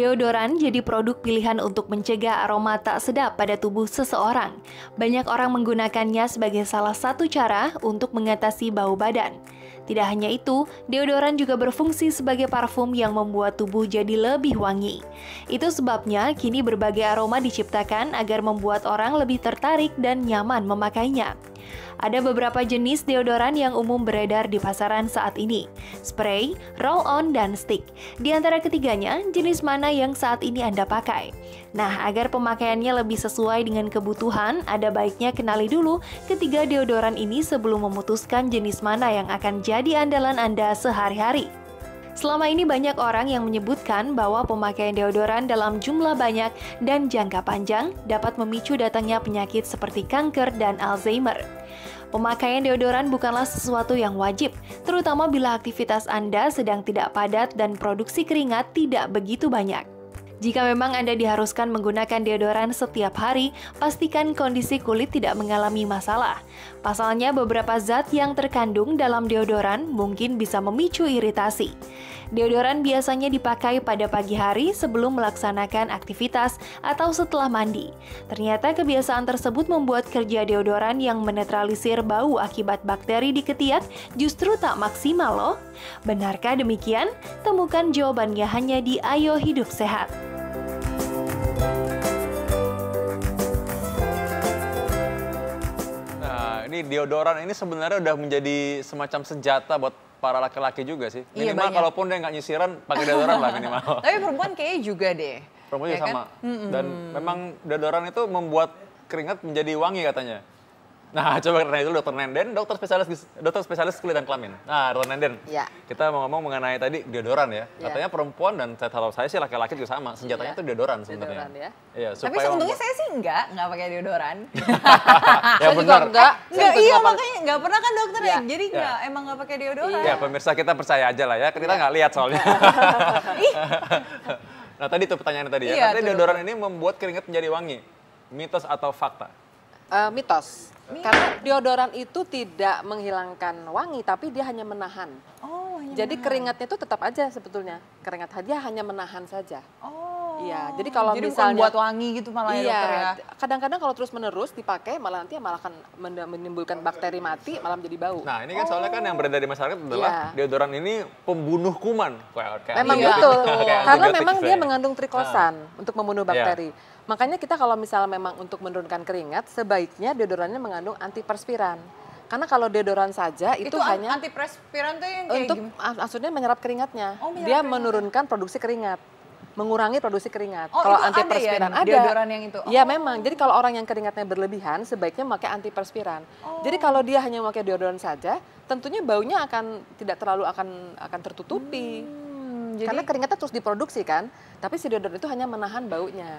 Deodoran jadi produk pilihan untuk mencegah aroma tak sedap pada tubuh seseorang. Banyak orang menggunakannya sebagai salah satu cara untuk mengatasi bau badan. Tidak hanya itu, deodoran juga berfungsi sebagai parfum yang membuat tubuh jadi lebih wangi. Itu sebabnya kini berbagai aroma diciptakan agar membuat orang lebih tertarik dan nyaman memakainya. Ada beberapa jenis deodoran yang umum beredar di pasaran saat ini, spray, roll-on, dan stick. Di antara ketiganya, jenis mana yang saat ini Anda pakai? Nah, agar pemakaiannya lebih sesuai dengan kebutuhan, ada baiknya kenali dulu ketiga deodoran ini sebelum memutuskan jenis mana yang akan jadi andalan Anda sehari-hari. Selama ini banyak orang yang menyebutkan bahwa pemakaian deodoran dalam jumlah banyak dan jangka panjang dapat memicu datangnya penyakit seperti kanker dan Alzheimer. Pemakaian deodoran bukanlah sesuatu yang wajib, terutama bila aktivitas Anda sedang tidak padat dan produksi keringat tidak begitu banyak. Jika memang Anda diharuskan menggunakan deodoran setiap hari, pastikan kondisi kulit tidak mengalami masalah. Pasalnya, beberapa zat yang terkandung dalam deodoran mungkin bisa memicu iritasi. Deodoran biasanya dipakai pada pagi hari sebelum melaksanakan aktivitas atau setelah mandi. Ternyata kebiasaan tersebut membuat kerja deodoran yang menetralisir bau akibat bakteri di ketiak justru tak maksimal loh. Benarkah demikian? Temukan jawabannya hanya di Ayo Hidup Sehat. ini deodoran ini sebenarnya udah menjadi semacam senjata buat para laki-laki juga sih. Iya, minimal iya, kalaupun dia nggak nyisiran pakai deodoran lah minimal. Tapi perempuan kayaknya juga deh. Perempuan ya juga kan? sama. Mm -hmm. Dan memang deodoran itu membuat keringat menjadi wangi katanya. Nah, coba karena itu dokter Nenden, dokter spesialis dokter spesialis kulit dan kelamin. Nah, dokter Nenden. Ya. Kita mau ngomong mengenai tadi deodoran ya. ya. Katanya perempuan dan saya kalau saya sih laki-laki juga sama. Senjatanya itu ya. deodoran sebenarnya. Deodoran ya. Iya, Tapi seuntungnya saya sih enggak, enggak pakai deodoran. ya saya benar. enggak. Enggak, iya makanya enggak pernah kan dokter ya. ya. Jadi ya. enggak emang enggak pakai deodoran. Iya, pemirsa kita percaya aja lah ya. Kita ya. enggak lihat soalnya. nah, tadi itu pertanyaannya tadi ya. Iya, Katanya deodoran ini membuat keringat menjadi wangi. Mitos atau fakta? Uh, mitos. mitos. Karena deodoran itu tidak menghilangkan wangi, tapi dia hanya menahan. Oh, hanya jadi keringatnya itu tetap aja sebetulnya. Keringat dia hanya menahan saja. Oh. Iya, jadi kalau jadi misalnya buat wangi gitu malah ya, iya, ya dokter ya. Kadang-kadang kalau terus-menerus dipakai malah nanti malah akan menimbulkan bakteri mati, malah menjadi bau. Nah, ini kan oh. soalnya kan yang beredar di masyarakat adalah iya. deodoran ini pembunuh kuman. Kayak, kayak memang betul. Karena memang gitu dia ya. mengandung trikosan nah. untuk membunuh bakteri. Yeah. Makanya kita kalau misalnya memang untuk menurunkan keringat, sebaiknya deodorannya mengandung antiperspiran. Karena kalau deodoran saja itu, itu hanya antiperspiran tuh yang untuk gimana? maksudnya menyerap keringatnya. Oh, menyerap Dia keringat. menurunkan produksi keringat mengurangi produksi keringat. Oh, kalau antiperspiran ada, ya, ada. deodoran yang itu. Iya, oh. Ya memang. Jadi kalau orang yang keringatnya berlebihan sebaiknya pakai antiperspiran. Oh. Jadi kalau dia hanya memakai deodoran saja, tentunya baunya akan tidak terlalu akan akan tertutupi. Hmm, jadi... Karena keringatnya terus diproduksi kan, tapi si deodoran itu hanya menahan baunya.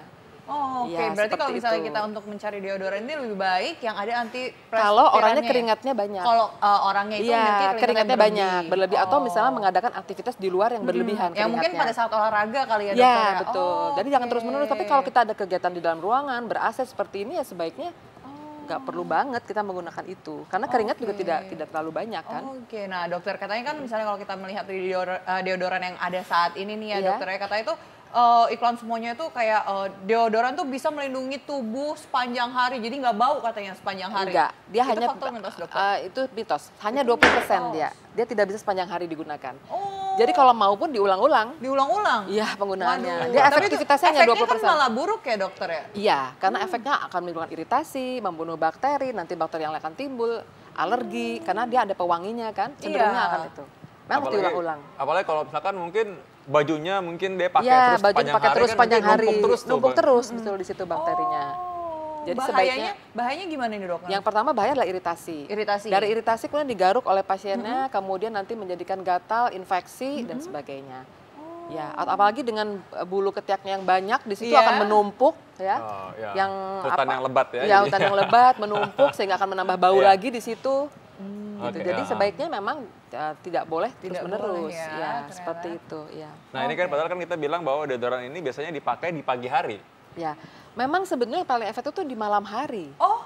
Oh, oke. Okay. Ya, Berarti kalau misalnya itu. kita untuk mencari deodoran ini lebih baik yang ada anti Kalau orangnya keringatnya banyak. Kalau uh, orangnya itu ya, keringatnya, keringatnya berlebih. banyak, berlebih oh. atau misalnya mengadakan aktivitas di luar yang berlebihan hmm, Yang mungkin pada saat olahraga kali ya, iya, dokter. Ya? betul. Oh, Jadi okay. jangan terus-menerus, tapi kalau kita ada kegiatan di dalam ruangan, beraset seperti ini ya sebaiknya oh. nggak perlu banget kita menggunakan itu karena keringat okay. juga tidak tidak terlalu banyak kan. Oke, okay. nah dokter katanya kan misalnya kalau kita melihat eh, deodoran yang ada saat ini nih ya yeah. dokternya katanya itu uh, iklan semuanya itu kayak uh, deodoran tuh bisa melindungi tubuh sepanjang hari. Jadi nggak bau katanya sepanjang hari. Enggak, dia itu hanya faktor mitos Uh, eh, itu mitos. Hanya itu 20% mitos. dia. Oh. Dia tidak bisa sepanjang hari digunakan. Oh. Jadi kalau mau pun diulang-ulang. Diulang-ulang. Iya, penggunaannya. Waduh. Dia efektivitasnya hanya 20%. Efeknya kan malah buruk ya, dokter ya? Iya, karena hmm. efeknya akan menimbulkan iritasi, membunuh bakteri, nanti bakteri yang akan timbul, alergi, hmm. karena dia ada pewanginya kan, cenderungnya iya. akan itu. Memang harus diulang-ulang. Apalagi kalau misalkan mungkin bajunya mungkin dia pakai ya, terus baju pakai terus kan panjang hari, numpuk terus, numpuk terus hmm. betul di situ bakterinya. Oh. Jadi bahayanya, sebaiknya bahayanya gimana nih dok? Yang pertama bahaya adalah iritasi. Iritasi. Dari iritasi kemudian digaruk oleh pasiennya, -hmm. kemudian nanti menjadikan gatal, infeksi -hmm. dan sebagainya. Oh. Ya, apalagi dengan e, bulu ketiaknya yang banyak di situ yeah. akan menumpuk ya. Oh, yeah. Yang hutan apa, yang lebat ya. Ya, hutan yang lebat menumpuk sehingga akan menambah bau yeah. lagi di situ. Hmm gitu. Jadi ah. sebaiknya memang uh, tidak boleh tidak terus menerus ya, ya seperti itu ya. Nah, okay. ini kan padahal kan kita bilang bahwa deodoran ini biasanya dipakai di pagi hari. Ya. Memang sebenarnya paling efektif itu di malam hari. Oh.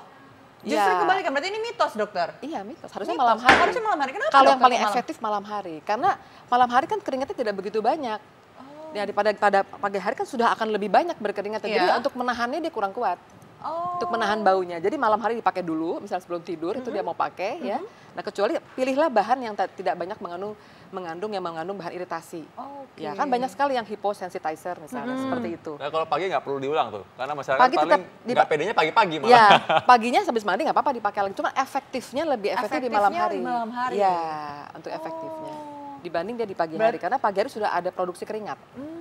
Justru ya. kebalikan, berarti ini mitos dokter? Iya mitos, harusnya mitos. malam hari. Harusnya malam hari, kenapa Kalau yang paling malam? efektif malam hari, karena malam hari kan keringatnya tidak begitu banyak. Oh. Ya, daripada pada pagi hari kan sudah akan lebih banyak berkeringat, yeah. jadi iya. untuk menahannya dia kurang kuat. Oh. Untuk menahan baunya. Jadi malam hari dipakai dulu, misalnya sebelum tidur mm -hmm. itu dia mhm. mau pakai mm -hmm. ya. Mhm. Nah, kecuali pilihlah bahan yang tidak banyak mengandung mengandung yang mengandung bahan iritasi. Oh, okay. Ya, kan banyak sekali yang hyposensitizer misalnya mm -hmm. seperti itu. Nah, kalau pagi nggak perlu diulang tuh. Karena masyarakat pagi paling nggak pedenya pagi-pagi malah. Ya, paginya habis mandi nggak apa-apa dipakai lagi. Cuma efektifnya lebih efektif di malam hari. Di malam hari. Ya, untuk oh. efektifnya dibanding dia di pagi hari karena pagi hari sudah ada produksi keringat. Hmm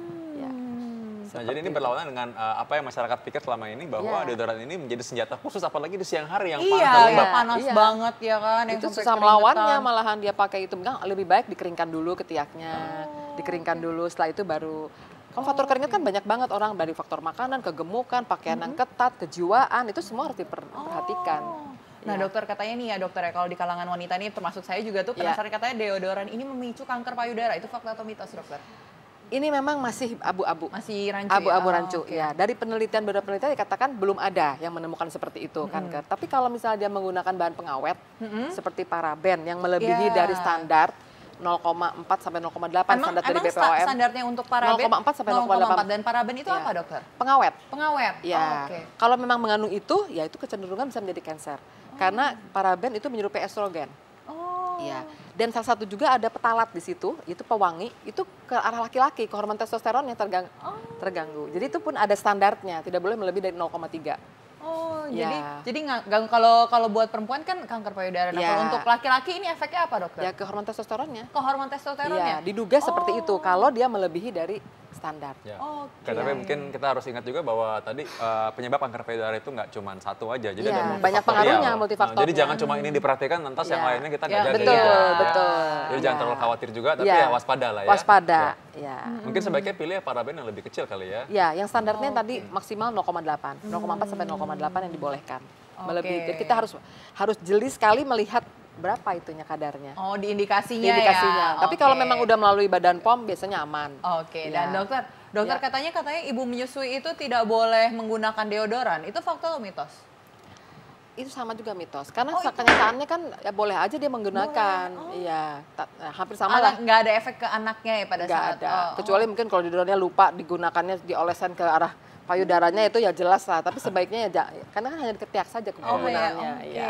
nah, jadi ini berlawanan dengan uh, apa yang masyarakat pikir selama ini bahwa yeah. deodoran ini menjadi senjata khusus apalagi di siang hari yang iya, panas, iya, iya. panas iya. banget ya kan. itu susah melawannya malahan dia pakai itu enggak lebih baik dikeringkan dulu ketiaknya. Oh, dikeringkan dulu setelah itu baru Kan oh, faktor keringat kan banyak banget orang dari faktor makanan, kegemukan, pakaian mm -hmm. yang mm-hmm. ketat, kejiwaan itu semua harus oh. diperhatikan. Oh. Nah, ya. dokter katanya nih ya dokter ya kalau di kalangan wanita ini termasuk saya juga tuh iya. penasaran ya. katanya deodoran ini memicu kanker payudara. Itu fakta atau mitos, dokter? ini memang masih abu-abu. Masih rancu. Ya? Abu-abu ya? Oh, rancu. Okay. Ya, dari penelitian beberapa penelitian dikatakan belum ada yang menemukan seperti itu mm -hmm. kan. Tapi kalau misalnya dia menggunakan bahan pengawet mm -hmm. seperti paraben yang melebihi yeah. dari standar 0,4 sampai 0,8 standar dari BPOM. Emang standarnya untuk paraben 0,4 sampai 0,8 dan paraben itu ya. apa dokter? Pengawet. Pengawet. Ya. Oh, Okay. Kalau memang mengandung itu, ya itu kecenderungan bisa menjadi kanker. Oh. Karena paraben itu menyerupai estrogen. Oh. Ya. Dan salah satu juga ada petalat di situ, itu pewangi, itu ke arah laki-laki, ke hormon testosteron yang tergang oh. terganggu. Jadi itu pun ada standarnya, tidak boleh melebihi dari 0,3. Oh, ya. jadi jadi ganggu kalau kalau buat perempuan kan kanker payudara. Nah, ya. kalau untuk laki-laki ini efeknya apa, Dokter? Ya, ke hormon testosteronnya. Ke hormon testosteronnya. Ya, diduga oh. seperti itu oh. kalau dia melebihi dari standar. Ya. Oh, okay. Tapi mungkin kita harus ingat juga bahwa tadi uh, penyebab kanker payudara itu nggak cuma satu aja, jadi ya. ada banyak pengaruhnya multifaktor. Nah, jadi jangan cuma ini diperhatikan, lantas ya. yang iya. lainnya kita iya, nggak ya, jaga. Betul, juga. Nah, betul. Jadi ya. jangan terlalu iya. khawatir juga, tapi ya, ya waspada lah ya. Waspada, ya. ya. Mungkin sebaiknya pilih paraben yang lebih kecil kali ya. Ya, yang standarnya oh. tadi maksimal 0,8, 0,4 sampai 0,8 yang dibolehkan. Okay. Melebihi. Jadi kita harus harus jeli sekali melihat berapa itunya kadarnya. Oh, di indikasinya, di indikasinya. ya. Tapi okay. kalau memang udah melalui badan POM biasanya aman. Oke, okay. ya. dan dokter, dokter ya. katanya katanya ibu menyusui itu tidak boleh menggunakan deodoran. Itu fakta atau mitos? Itu sama juga mitos. Karena oh, kenyataannya kan ya boleh aja dia menggunakan. Oh. Iya, nah, hampir sama Alang lah. Enggak ada efek ke anaknya ya pada gak saat. ada. Oh, oh, Kecuali mungkin kalau di deodorannya lupa digunakannya dioleskan ke arah payudaranya itu ya jelas lah, tapi sebaiknya ya karena kan hanya ketiak saja kemudian Oh, Okay. ya. ya.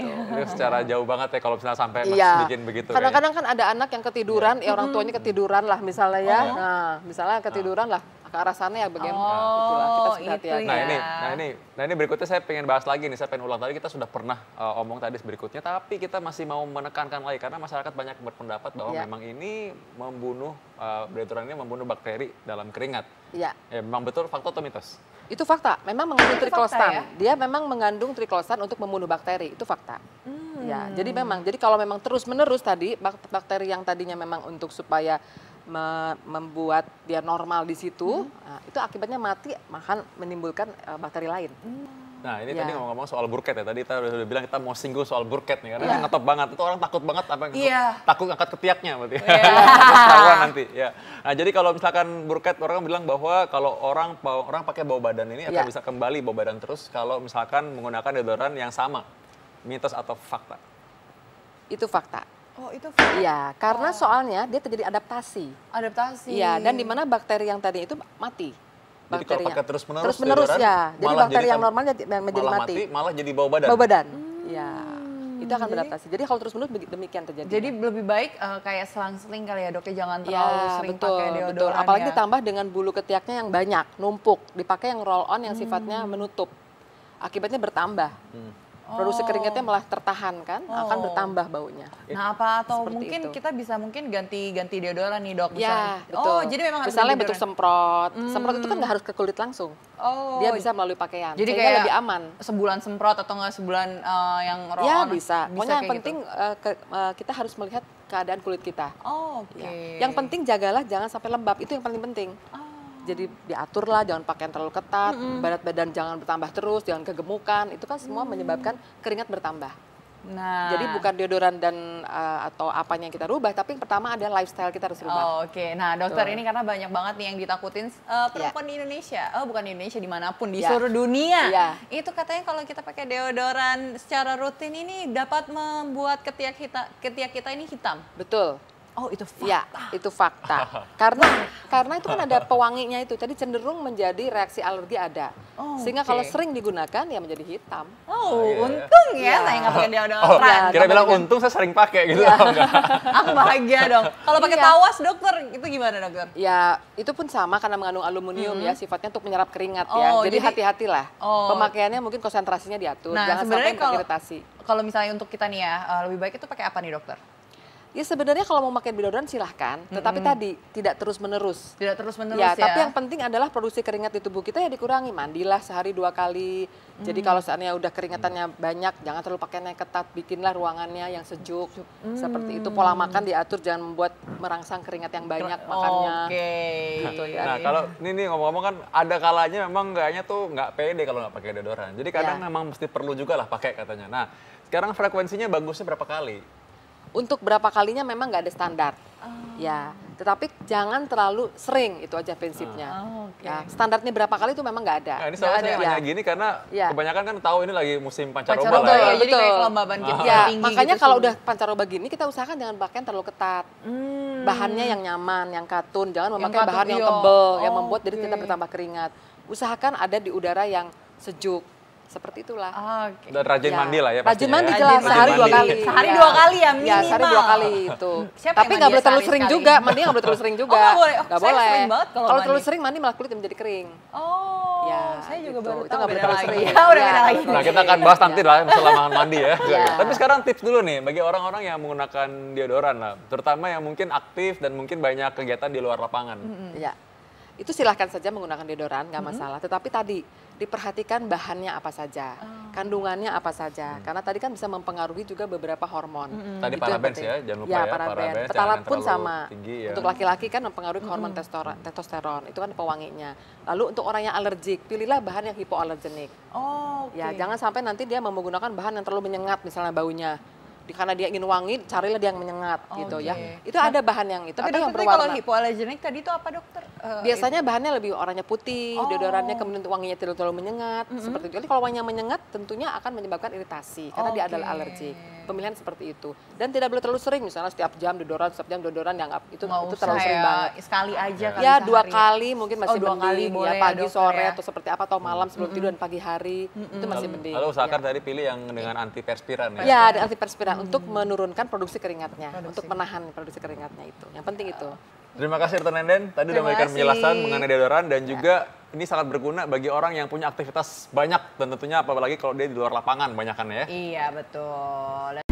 Itu secara jauh banget ya kalau misalnya sampai iya. bikin begitu. Ya. Kadang-kadang kan ada anak yang ketiduran, ya, orang tuanya ketiduran lah misalnya ya. Oh. Nah, misalnya ketiduran lah ke arah sana ya bagaimana ya. oh, itulah kita sudah Itu ya. Nah ini, nah ini, nah ini berikutnya saya pengen bahas lagi nih, saya pengen ulang tadi kita sudah pernah uh, omong tadi berikutnya, tapi kita masih mau menekankan lagi karena masyarakat banyak berpendapat bahwa ya. memang ini membunuh uh, ini membunuh bakteri dalam keringat. ya, Ya, memang betul fakta atau mitos? Itu fakta. Memang mengandung triklosan. Ya? Dia memang mengandung triklosan untuk membunuh bakteri. Itu fakta. Hmm. Ya, jadi memang. Jadi kalau memang terus-menerus tadi bakteri yang tadinya memang untuk supaya me membuat dia normal di situ, hmm. nah, itu akibatnya mati makan menimbulkan uh, bakteri lain. Hmm. Nah ini ya. tadi ngomong-ngomong soal burket ya, tadi kita udah bilang kita mau singgung soal burket nih, karena ya. ngetop banget, itu orang takut banget apa yang ya. takut angkat ketiaknya berarti, ya. nanti. Ya. Nah jadi kalau misalkan burket orang kan bilang bahwa kalau orang orang pakai bau badan ini ya. akan bisa kembali bau badan terus kalau misalkan menggunakan deodoran yang sama, mitos atau fakta? Itu fakta Oh itu Iya, karena oh. soalnya dia terjadi adaptasi. Adaptasi. Iya, dan di mana bakteri yang tadi itu mati. Bakteri jadi kalau terus menerus, terus menerus gitu ya. Kan, jadi bakteri jadi, yang normal jadi, malah mati, mati, malah jadi bau badan. Bau badan. Hmm. Iya. Hmm. itu akan jadi, beradaptasi. Jadi kalau terus menerus demikian terjadi. Jadi lebih baik uh, kayak selang-seling kali ya dok jangan iya, terlalu ya, sering betul, pakai deodoran. Betul. Apalagi ya. ditambah dengan bulu ketiaknya yang banyak, numpuk, dipakai yang roll on yang sifatnya hmm. menutup. Akibatnya bertambah. Hmm produksi oh. keringatnya malah tertahan kan, oh. akan bertambah baunya. Nah apa atau Seperti mungkin itu. kita bisa mungkin ganti ganti deodoran nih dok? Ya oh, betul. Oh jadi memang harus misalnya bentuk semprot, hmm. semprot itu kan nggak harus ke kulit langsung. Oh. Dia bisa melalui pakaian. Jadi kayak lebih aman. Sebulan semprot atau nggak sebulan uh, yang roll Ya nah, bisa. bisa Pokoknya yang gitu. penting gitu. uh, ke, uh, kita harus melihat keadaan kulit kita. Oh, oke. Okay. Ya. Yang penting jagalah jangan sampai lembab. Itu yang paling penting. Ah jadi diatur lah jangan pakai yang terlalu ketat mm -hmm. berat badan jangan bertambah terus jangan kegemukan itu kan semua mm. menyebabkan keringat bertambah Nah. Jadi bukan deodoran dan uh, atau apanya yang kita rubah, tapi yang pertama ada lifestyle kita harus rubah. Oh, Oke, okay. nah dokter Tuh. ini karena banyak banget nih yang ditakutin uh, perempuan yeah. di Indonesia, oh bukan di Indonesia dimanapun di yeah. seluruh dunia, yeah. itu katanya kalau kita pakai deodoran secara rutin ini dapat membuat ketiak kita ketiak kita ini hitam. Betul. Oh itu ya, fakta. Ya, itu fakta. karena karena itu kan ada pewanginya itu. Jadi cenderung menjadi reaksi alergi ada. Oh, Sehingga okay. kalau sering digunakan ya menjadi hitam. Oh, oh yeah. untung ya, ya. saya nggak pakai udah Oh, iya, kira bilang untung saya sering pakai gitu. Ya. Aku bahagia dong. Kalau pakai iya. tawas dokter itu gimana dokter? Ya itu pun sama karena mengandung aluminium hmm. ya mm-hmm. sifatnya untuk menyerap keringat ya. oh, ya. Jadi, jadi hati-hatilah. Oh. Pemakaiannya mungkin konsentrasinya diatur. Nah, Jangan sampai kalau, Kalau misalnya untuk kita nih ya eh, lebih baik itu pakai apa nih dokter? Ya sebenarnya kalau mau pakai deodoran silahkan, tetapi mm -hmm. tadi tidak terus menerus. Tidak terus menerus ya, ya. Tapi ya. yang penting adalah produksi keringat di tubuh kita ya dikurangi. Mandilah sehari dua kali. Mm. Jadi kalau seandainya udah keringatannya banyak, jangan terlalu pakai yang ketat. Bikinlah ruangannya yang sejuk. Mm. Seperti itu pola makan diatur, jangan membuat merangsang keringat yang banyak makannya. Oke. Okay. Gitu, gitu ya. Nah kalau ini nih ngomong-ngomong kan ada kalanya memang kayaknya tuh nggak pede kalau nggak pakai deodoran. Jadi kadang ya. memang mesti perlu juga lah pakai katanya. Nah sekarang frekuensinya bagusnya berapa kali? untuk berapa kalinya memang nggak ada standar. Oh. Ya, tetapi jangan terlalu sering itu aja prinsipnya. Oh, oh okay. ya, standarnya berapa kali itu memang nggak ada. Nah, ini soalnya saya nanya ya. gini karena ya. kebanyakan kan tahu ini lagi musim pancaroba. pancar ya, ya. jadi kayak kelembaban gitu ya, tinggi. Gitu makanya gitu, kalau udah pancaroba gini kita usahakan jangan pakaian terlalu ketat. Hmm. Bahannya yang nyaman, yang katun, jangan memakai yang bahan yang iya. tebel oh, yang membuat okay. diri kita bertambah keringat. Usahakan ada di udara yang sejuk seperti itulah. Oh, ah, okay. Dan rajin ya. mandi lah ya. Rajin mandi ya. jelas rajin sehari dua kali. Sehari dua kali ya minimal. Ya sehari dua kali itu. Siapa Tapi nggak boleh terlalu sering juga. Mandi nggak boleh terlalu sering juga. Oh, gak boleh. Oh, gak boleh. Kalau, terlalu sering mandi malah kulit menjadi kering. Oh. Ya. Saya juga gitu. baru Itu nggak boleh terlalu sering. Ya, udah beda lagi. Nah kita akan bahas nanti lah ya. masalah mandi ya. ya. Tapi sekarang tips dulu nih bagi orang-orang yang menggunakan deodoran lah, terutama yang mungkin aktif dan mungkin banyak kegiatan di luar lapangan. Iya. Itu silahkan saja menggunakan deodoran, nggak masalah. Tetapi tadi diperhatikan bahannya apa saja, oh. kandungannya apa saja. Hmm. Karena tadi kan bisa mempengaruhi juga beberapa hormon. Hmm. hmm. Tadi gitu ya, parabens ya, jangan lupa ya. ya paraben. paraben Petalat pun sama. Tinggi ya. Untuk laki-laki kan mempengaruhi hmm. hormon testosteron, testosteron, itu kan pewanginya. Lalu untuk orang yang alergik, pilihlah bahan yang hipoalergenik. Oh, okay. Ya, jangan sampai nanti dia menggunakan bahan yang terlalu menyengat misalnya baunya karena dia ingin wangi, carilah dia yang menyengat oh, gitu ya. Itu nah, ada bahan yang itu. Tapi yang berwarna. kalau hypoallergenic tadi itu apa dokter? Uh, Biasanya itu. bahannya lebih orangnya putih, oh. deodorannya kemudian wanginya tidak terlalu menyengat, mm -hmm. seperti itu. Jadi kalau wanginya menyengat tentunya akan menyebabkan iritasi karena okay. dia adalah alergi. Pemilihan seperti itu. Dan tidak boleh terlalu sering misalnya setiap jam deodoran, setiap jam deodoran yang itu Nggak itu terlalu ya, sering banget. Sekali aja ya, kali Ya, dua kali mungkin masih oh, dua mending kali ya, boleh, ya pagi ya, sore ya. atau seperti apa atau malam sebelum mm -hmm. tidur dan pagi hari mm -hmm. itu masih mending. Kalau usahakan tadi pilih yang dengan antiperspiran ya. Iya, ada antiperspiran untuk hmm. menurunkan produksi keringatnya, produksi. untuk menahan produksi keringatnya itu. Yang penting itu. Terima kasih Dr. Nenden tadi sudah memberikan penjelasan mengenai deodoran dan ya. juga ini sangat berguna bagi orang yang punya aktivitas banyak dan tentunya apalagi kalau dia di luar lapangan banyakannya ya. Iya, betul.